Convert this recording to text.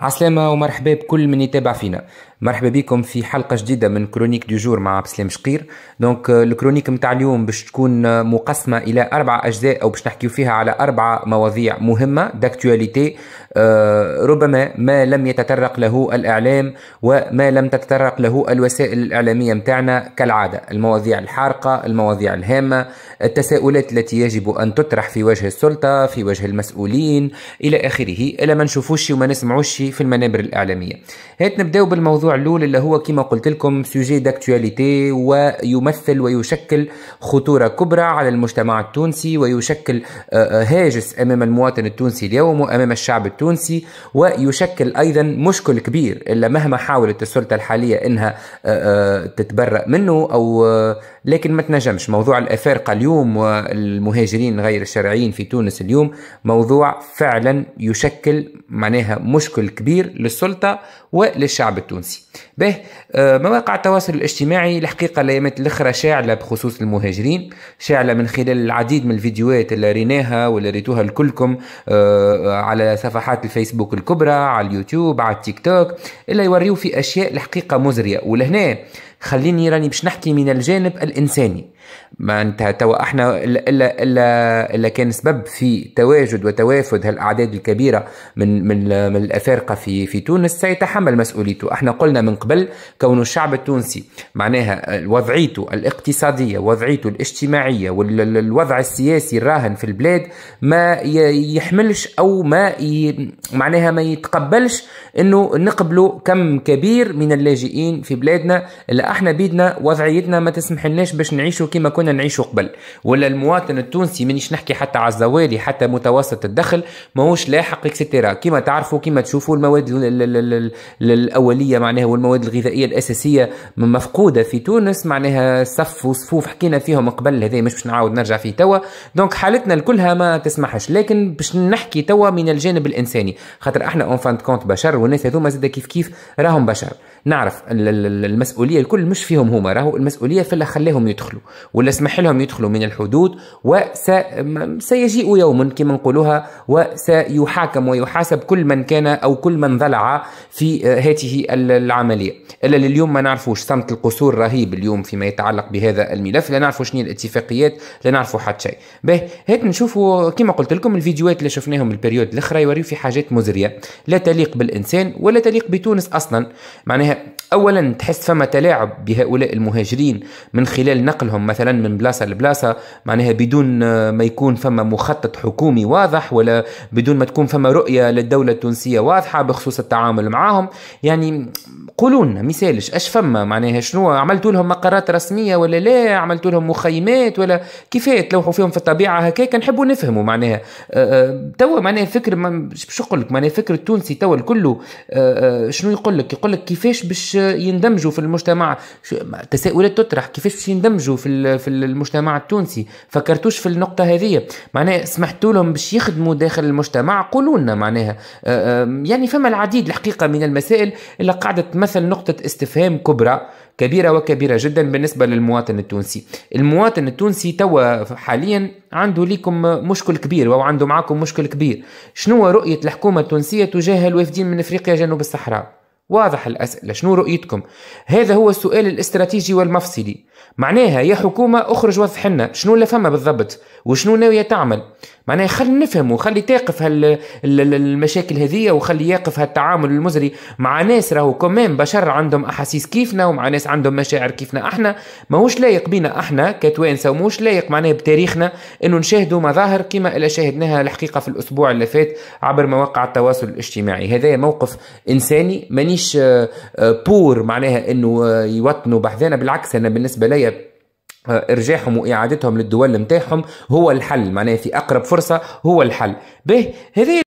عسلامة ومرحبا بكل من يتابع فينا مرحبا بكم في حلقة جديدة من كرونيك دي جور مع بسلام شقير دونك الكرونيك euh, متاع اليوم باش تكون euh, مقسمة إلى أربع أجزاء أو باش نحكيو فيها على أربع مواضيع مهمة داكتواليتي euh, ربما ما لم يتطرق له الإعلام وما لم تتطرق له الوسائل الإعلامية متاعنا كالعادة المواضيع الحارقة المواضيع الهامة التساؤلات التي يجب أن تطرح في وجه السلطة في وجه المسؤولين إلى آخره إلى ما نشوفوش وما نسمعوش في المنابر الاعلاميه هات نبداو بالموضوع الاول اللي هو كما قلت لكم سوجي داكتواليتي ويمثل ويشكل خطوره كبرى على المجتمع التونسي ويشكل آه، آه، هاجس امام المواطن التونسي اليوم وامام الشعب التونسي ويشكل ايضا مشكل كبير الا مهما حاولت السلطه الحاليه انها آه، تتبرأ منه او لكن ما تنجمش موضوع الافارقه اليوم والمهاجرين غير الشرعيين في تونس اليوم موضوع فعلا يشكل معناها مشكل كبير للسلطة وللشعب التونسي به آه، مواقع التواصل الاجتماعي الحقيقة الأيامات الأخرى شاعلة بخصوص المهاجرين شاعلة من خلال العديد من الفيديوهات اللي ريناها واللي ريتوها لكلكم آه، آه، على صفحات الفيسبوك الكبرى على اليوتيوب على التيك توك اللي يوريو في أشياء الحقيقة مزرية ولهنا خليني راني باش نحكي من الجانب الإنساني ما انت تو احنا الا الا الا كان سبب في تواجد وتوافد هالاعداد الكبيره من من من الافارقه في في تونس سيتحمل مسؤوليته، احنا قلنا من قبل كون الشعب التونسي معناها وضعيته الاقتصاديه، وضعيته الاجتماعيه والوضع السياسي الراهن في البلاد ما يحملش او ما ي... معناها ما يتقبلش انه نقبلوا كم كبير من اللاجئين في بلادنا اللي احنا بيدنا وضعيتنا ما تسمحلناش باش نعيشوا كما كيما كنا نعيشوا قبل ولا المواطن التونسي مانيش نحكي حتى على الزوالي حتى متوسط الدخل ماهوش لاحق اكسترا كما تعرفوا كما تشوفوا المواد الاوليه معناها والمواد الغذائيه الاساسيه مفقوده في تونس معناها صف وصفوف حكينا فيهم قبل هذا مش باش نعاود نرجع فيه توا دونك حالتنا الكلها ما تسمحش لكن باش نحكي توا من الجانب الانساني خاطر احنا اون فان كونت بشر والناس هذوما زاد كيف كيف راهم بشر نعرف المسؤوليه الكل مش فيهم هما راهو المسؤوليه في اللي خلاهم يدخلوا ولا سمح لهم يدخلوا من الحدود وسيجيء يوم كما نقولها وسيحاكم ويحاسب كل من كان أو كل من ضلع في آه، هذه العملية إلا لليوم ما نعرفوش صمت القصور رهيب اليوم فيما يتعلق بهذا الملف لا نعرفوا شنو الاتفاقيات لا نعرفوا حتى شيء به هات نشوفوا كما قلت لكم الفيديوهات اللي شفناهم البريود الاخرى يوريو في حاجات مزريه لا تليق بالانسان ولا تليق بتونس اصلا معناها اولا تحس فما تلاعب بهؤلاء المهاجرين من خلال نقلهم مثلا من بلاصه لبلاصه معناها بدون آه، ما يكون فما مخطط حكومي واضح ولا بدون ما تكون فما رؤيه للدوله التونسيه واضحه بخصوص التعامل معاهم يعني قولوا لنا مثالش اش فما معناها شنو عملتوا لهم مقرات رسميه ولا لا عملتوا لهم مخيمات ولا كيفاه تلوحوا فيهم في الطبيعه هكاك نحبوا نفهموا معناها آه، آه، توا معناها فكر باش نقول لك معناها فكر التونسي توا الكل شنو يقول لك يقول لك كيفاش باش يندمجوا في المجتمع تساؤلات تطرح كيفاش باش يندمجوا في في المجتمع التونسي فكرتوش في النقطه هذه معناها سمحتوا لهم باش يخدموا داخل المجتمع قولوا لنا معناها أه، أه، يعني فما العديد الحقيقه من المسائل اللي قاعده تمثل نقطه استفهام كبرى كبيرة وكبيرة جدا بالنسبة للمواطن التونسي المواطن التونسي توا حاليا عنده ليكم مشكل كبير أو عنده معاكم مشكل كبير شنو رؤية الحكومة التونسية تجاه الوافدين من إفريقيا جنوب الصحراء واضح الأسئلة شنو رؤيتكم هذا هو السؤال الاستراتيجي والمفصلي معناها يا حكومة اخرج وضح لنا شنو اللي فما بالضبط وشنو ناوية تعمل معناها خلي نفهم وخلي تقف المشاكل هذية وخلي يقف هالتعامل المزري مع ناس راهو كمان بشر عندهم أحاسيس كيفنا ومع ناس عندهم مشاعر كيفنا احنا ماهوش لايق بينا احنا كتوانسة وموش لايق معناها بتاريخنا انه نشاهدوا مظاهر كما اللي شاهدناها الحقيقة في الأسبوع اللي فات عبر مواقع التواصل الاجتماعي هذا موقف إنساني مانيش مانيش آه، آه، بور معناها انه آه، يوطنوا بحذانا بالعكس انا بالنسبه ليا ارجاعهم واعادتهم للدول نتاعهم هو الحل معناها في اقرب فرصه هو الحل به هذه